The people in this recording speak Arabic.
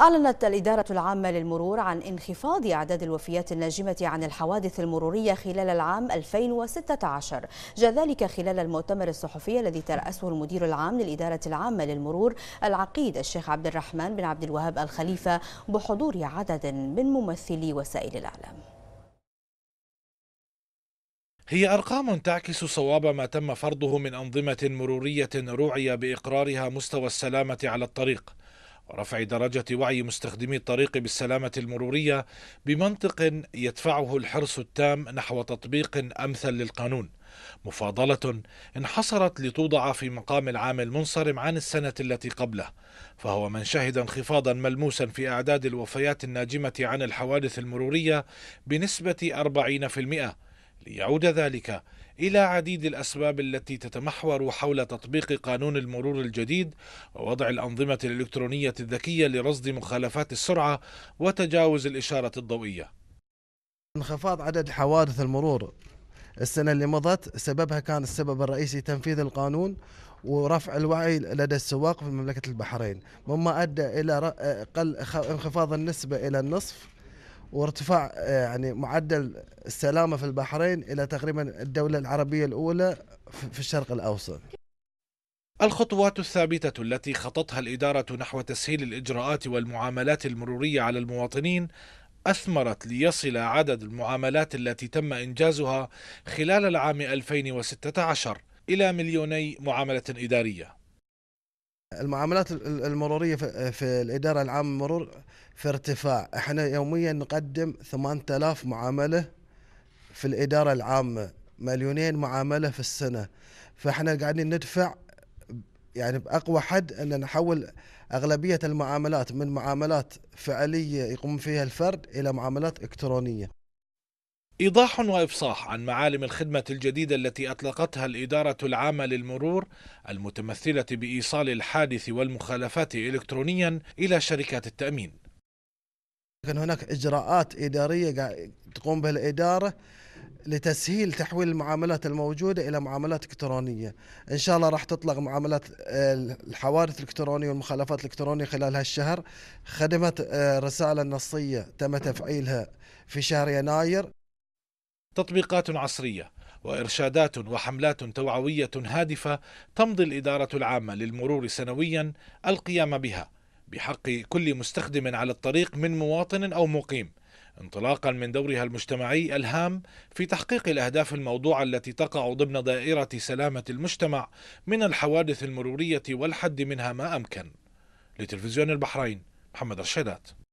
أعلنت الإدارة العامة للمرور عن انخفاض أعداد الوفيات الناجمة عن الحوادث المرورية خلال العام 2016 جاء ذلك خلال المؤتمر الصحفي الذي ترأسه المدير العام للإدارة العامة للمرور العقيد الشيخ عبد الرحمن بن عبد الوهاب الخليفة بحضور عدد من ممثلي وسائل الإعلام هي أرقام تعكس صواب ما تم فرضه من أنظمة مرورية روعية بإقرارها مستوى السلامة على الطريق ورفع درجة وعي مستخدمي الطريق بالسلامة المرورية بمنطق يدفعه الحرص التام نحو تطبيق أمثل للقانون مفاضلة انحصرت لتوضع في مقام العام المنصرم عن السنة التي قبله فهو من شهد انخفاضا ملموسا في أعداد الوفيات الناجمة عن الحوادث المرورية بنسبة 40% ليعود ذلك إلى عديد الأسباب التي تتمحور حول تطبيق قانون المرور الجديد ووضع الأنظمة الإلكترونية الذكية لرصد مخالفات السرعة وتجاوز الإشارة الضوئية انخفاض عدد حوادث المرور السنة اللي مضت سببها كان السبب الرئيسي تنفيذ القانون ورفع الوعي لدى السواق في مملكة البحرين مما أدى إلى انخفاض النسبة إلى النصف وارتفاع آه، يعني معدل السلامة في البحرين إلى تقريبا الدولة العربية الأولى في الشرق الأوسط الخطوات الثابتة التي خطتها الإدارة نحو تسهيل الإجراءات والمعاملات المرورية على المواطنين أثمرت ليصل عدد المعاملات التي تم إنجازها خلال العام 2016 إلى مليوني معاملة إدارية المعاملات المروريه في الاداره العامه المرور في ارتفاع احنا يوميا نقدم 8000 معامله في الاداره العامه مليونين معامله في السنه فاحنا قاعدين ندفع يعني باقوى حد ان نحول اغلبيه المعاملات من معاملات فعليه يقوم فيها الفرد الى معاملات الكترونيه إيضاح وإفصاح عن معالم الخدمة الجديدة التي أطلقتها الإدارة العامة للمرور المتمثلة بإيصال الحادث والمخالفات إلكترونيا إلى شركات التأمين. كان هناك إجراءات إدارية تقوم بها الإدارة لتسهيل تحويل المعاملات الموجودة إلى معاملات إلكترونية إن شاء الله راح تطلق معاملات آه، الحوادث الإلكترونية والمخالفات الإلكترونية خلال هالشهر خدمة آه، رسالة نصية تم تفعيلها في شهر يناير تطبيقات عصرية وإرشادات وحملات توعوية هادفة تمضي الإدارة العامة للمرور سنويا القيام بها بحق كل مستخدم على الطريق من مواطن أو مقيم انطلاقا من دورها المجتمعي الهام في تحقيق الاهداف الموضوعه التي تقع ضمن دائره سلامه المجتمع من الحوادث المروريه والحد منها ما امكن. لتلفزيون البحرين محمد رشيدات